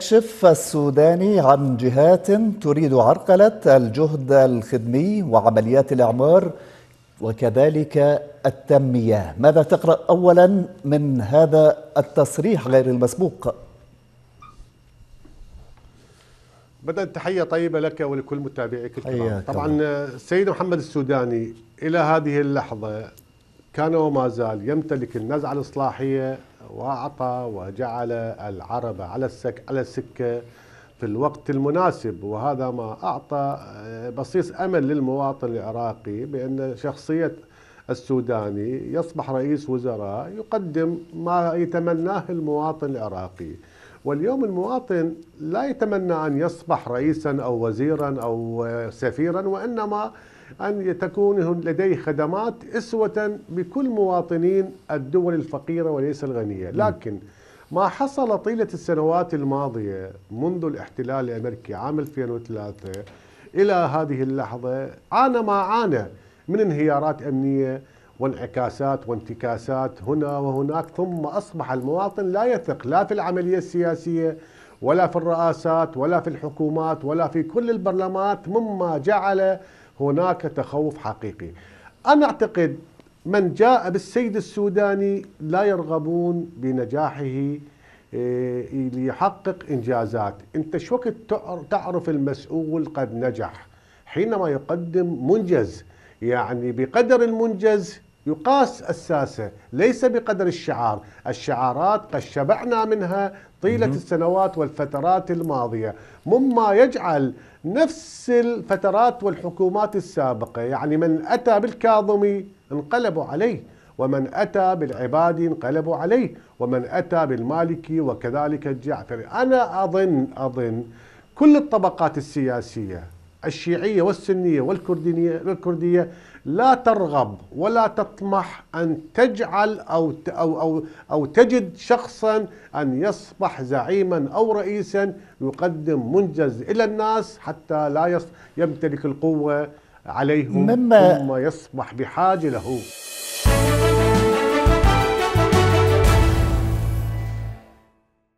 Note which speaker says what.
Speaker 1: يكشف السوداني عن جهات تريد عرقلة الجهد الخدمي وعمليات الإعمار وكذلك التنمية ماذا تقرأ أولا من هذا التصريح غير المسبوق؟
Speaker 2: بدأ تحية طيبة لك ولكل متابعيك الكرام طبعا السيد محمد السوداني إلى هذه اللحظة كان وما زال يمتلك النزعة الإصلاحية وأعطى وجعل العرب على السك على السكة في الوقت المناسب وهذا ما أعطى آه، بصيص أمل للمواطن العراقي بأن شخصية السوداني يصبح رئيس وزراء يقدم ما يتمناه المواطن العراقي واليوم المواطن لا يتمنى أن يصبح رئيسا أو وزيرا أو سفيرا وإنما أن تكون لديه خدمات إسوة بكل مواطنين الدول الفقيرة وليس الغنية لكن ما حصل طيلة السنوات الماضية منذ الاحتلال الأمريكي عام 2003 إلى هذه اللحظة عانى ما عانى من انهيارات أمنية وانعكاسات وانتكاسات هنا وهناك ثم أصبح المواطن لا يثق لا في العملية السياسية ولا في الرئاسات ولا في الحكومات ولا في كل البرلمات مما جعل هناك تخوف حقيقي أنا أعتقد من جاء بالسيد السوداني لا يرغبون بنجاحه إيه، ليحقق إنجازات أنت شوكت تعرف المسؤول قد نجح حينما يقدم منجز يعني بقدر المنجز يقاس الساسة ليس بقدر الشعار الشعارات قد شبعنا منها طيلة السنوات والفترات الماضية مما يجعل نفس الفترات والحكومات السابقة يعني من أتى بالكاظمي انقلبوا عليه ومن أتى بالعبادي انقلبوا عليه ومن أتى بالمالكي وكذلك الجعفري أنا أظن أظن كل الطبقات السياسية الشيعية والسنية والكردية, لا ترغب ولا تطمح أن تجعل أو, أو, أو, أو تجد شخصا أن يصبح زعيما أو رئيسا يقدم منجز إلى الناس حتى لا يمتلك القوة عليهم ثم يصبح بحاجة له